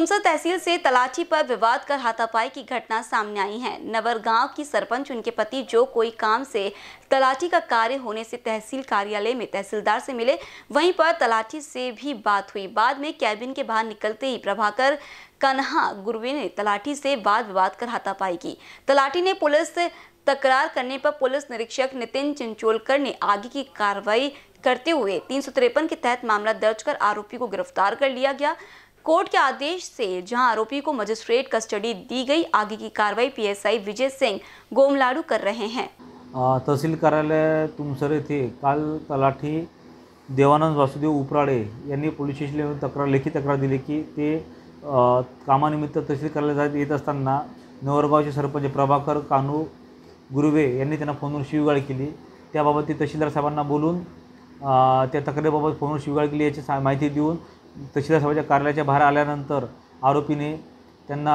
तुमसर तहसील से तलाची पर विवाद कर हाथापाई की घटना सामने आई है नवर गांव की सरपंच उनके पति जो कोई काम से तलाठी का कार्य होने से तहसील कार्यालय में तहसीलदार से मिले वहीं पर तलाठी से भी बात हुई बाद में कैबिन के बाहर निकलते ही प्रभाकर कन्हा गुरुवे ने तलाठी से वाद विवाद कर हाथापाई की तलाठी ने पुलिस तकरार करने पर पुलिस निरीक्षक नितिन चिंचोलकर ने आगे की कार्रवाई करते हुए तीन के तहत मामला दर्ज कर आरोपी को गिरफ्तार कर लिया गया कोर्ट के आदेश से जहां आरोपी को मजिस्ट्रेट कस्टडी दी गई आगे की कार्रवाई पीएसआई विजय सिंग गोमलाडू कर रहे हैं तहसील कार्यालय तुमसर येथे काल तलाठी देवानंद वासुदेव उपराडे यांनी पोलीस स्टेशनला तक्रार लेखी तक्रार दिली की ते कामानिमित्त तहसील कार्यालयात येत असताना नवरगावचे सरपंच प्रभाकर कानू गुरुवे यांनी त्यांना फोनवर शिवगाळ केली त्याबाबत ते तहसीलदार साहेबांना बोलून त्या तक्रारीबाबत फोनवर शिवगाळ केली याची सा माहिती देऊन तहसीलदार साहेबाच्या कार्यालयाच्या बाहेर आल्यानंतर आरोपीने त्यांना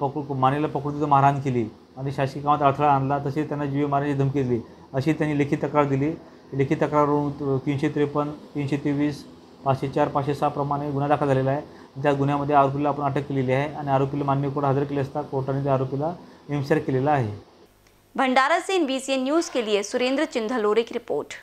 पकडू मानेला पकडून तिथं मारहाण केली आणि शासकीय कामात अडथळा आणला तसेच त्यांना जीवे मारण्याची धमकी दिली अशी त्यांनी लेखी तक्रार दिली लेखी तक्रारवरून तीनशे त्रेपन्न तीनशे तेवीस पाचशे चार पाचशे सहा प्रमाणे गुन्हा दाखल झालेला आहे त्या गुन्ह्यामध्ये आरोपीला आपण अटक केलेली आहे आणि आरोपीला मान्य कोर्ट हजर केले असता कोर्टाने त्या आरोपीला निमसर केलेला आहे भंडारा से बी बीसीएन न्यूज़ के लिए सुरेंद्र चिंधलोरे की रिपोर्ट